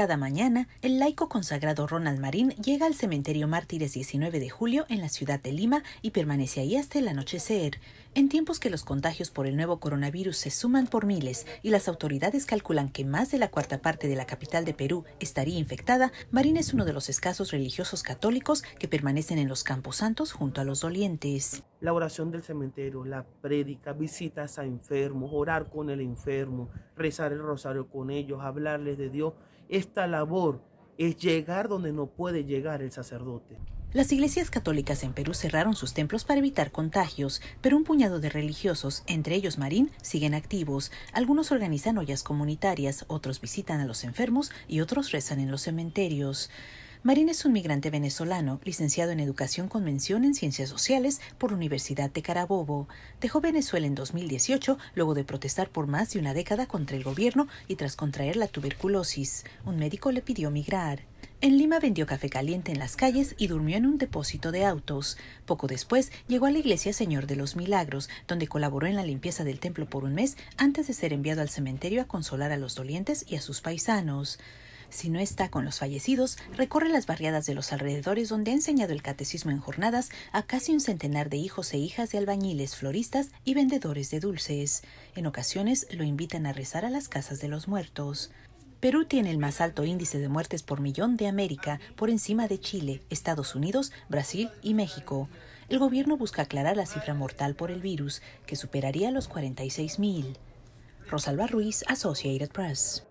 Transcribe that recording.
Cada mañana, el laico consagrado Ronald Marín llega al cementerio Mártires 19 de julio en la ciudad de Lima y permanece ahí hasta el anochecer. En tiempos que los contagios por el nuevo coronavirus se suman por miles y las autoridades calculan que más de la cuarta parte de la capital de Perú estaría infectada, Marín es uno de los escasos religiosos católicos que permanecen en los Campos Santos junto a los dolientes la oración del cementerio, la prédica, visitas a enfermos, orar con el enfermo, rezar el rosario con ellos, hablarles de Dios. Esta labor es llegar donde no puede llegar el sacerdote. Las iglesias católicas en Perú cerraron sus templos para evitar contagios, pero un puñado de religiosos, entre ellos Marín, siguen activos. Algunos organizan ollas comunitarias, otros visitan a los enfermos y otros rezan en los cementerios. Marín es un migrante venezolano, licenciado en Educación con mención en Ciencias Sociales por la Universidad de Carabobo. Dejó Venezuela en 2018 luego de protestar por más de una década contra el gobierno y tras contraer la tuberculosis. Un médico le pidió migrar. En Lima vendió café caliente en las calles y durmió en un depósito de autos. Poco después llegó a la iglesia Señor de los Milagros, donde colaboró en la limpieza del templo por un mes antes de ser enviado al cementerio a consolar a los dolientes y a sus paisanos. Si no está con los fallecidos, recorre las barriadas de los alrededores donde ha enseñado el catecismo en jornadas a casi un centenar de hijos e hijas de albañiles, floristas y vendedores de dulces. En ocasiones lo invitan a rezar a las casas de los muertos. Perú tiene el más alto índice de muertes por millón de América, por encima de Chile, Estados Unidos, Brasil y México. El gobierno busca aclarar la cifra mortal por el virus, que superaría los 46.000. Rosalba Ruiz, Associated Press.